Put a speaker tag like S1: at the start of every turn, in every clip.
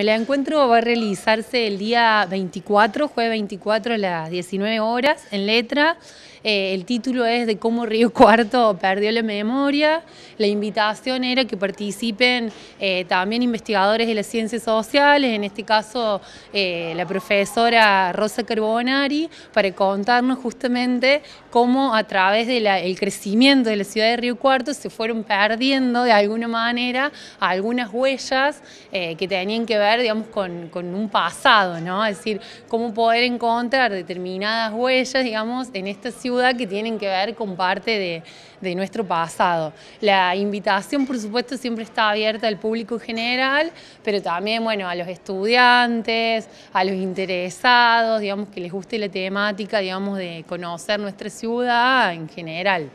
S1: El encuentro va a realizarse el día 24, jueves 24 a las 19 horas en letra. Eh, el título es de cómo Río Cuarto perdió la memoria. La invitación era que participen eh, también investigadores de las ciencias sociales, en este caso eh, la profesora Rosa Carbonari, para contarnos justamente cómo a través del crecimiento de la ciudad de Río Cuarto se fueron perdiendo de alguna manera algunas huellas que tenían que ver digamos, con, un pasado, Es decir, cómo poder encontrar determinadas huellas, digamos, en esta ciudad que tienen que ver con parte de, nuestro pasado. La invitación, por supuesto, siempre está abierta al público en general, pero también, bueno, a los estudiantes, a los interesados, digamos, que les guste la temática,
S2: de conocer nuestra ciudad en general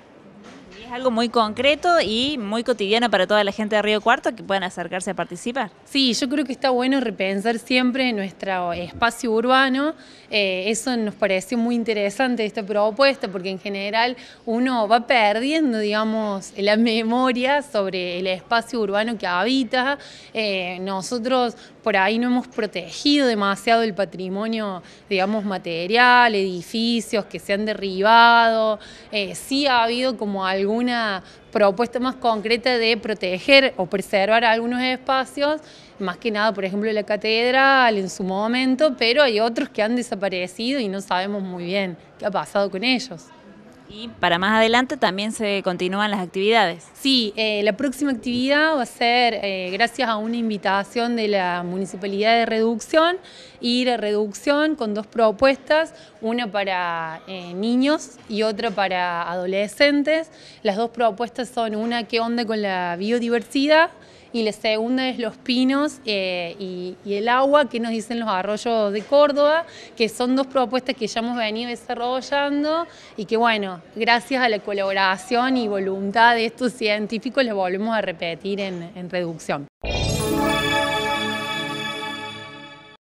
S2: algo muy concreto y muy cotidiano para toda la gente de Río Cuarto que puedan acercarse a participar. Sí, yo creo que está bueno
S1: repensar siempre nuestro espacio urbano. Eh, eso nos pareció muy interesante esta propuesta porque en general uno va perdiendo, digamos, la memoria sobre el espacio urbano que habita. Eh, nosotros por ahí no hemos protegido demasiado el patrimonio, digamos, material, edificios que se han derribado. Eh, sí ha habido como algún una propuesta más concreta de proteger o preservar algunos espacios, más que nada, por ejemplo, la catedral en su momento, pero hay otros que han desaparecido y no sabemos muy bien qué ha pasado con
S2: ellos. Y para más adelante también se continúan las actividades.
S1: Sí, eh, la próxima actividad va a ser
S2: eh, gracias a una
S1: invitación de la Municipalidad de Reducción ir a reducción con dos propuestas, una para eh, niños y otra para adolescentes. Las dos propuestas son una que onda con la biodiversidad y la segunda es los pinos eh, y, el agua que nos dicen los arroyos de Córdoba, que son dos propuestas que ya hemos venido desarrollando y que bueno, gracias a la colaboración y voluntad de estos científicos lo volvemos a repetir en reducción.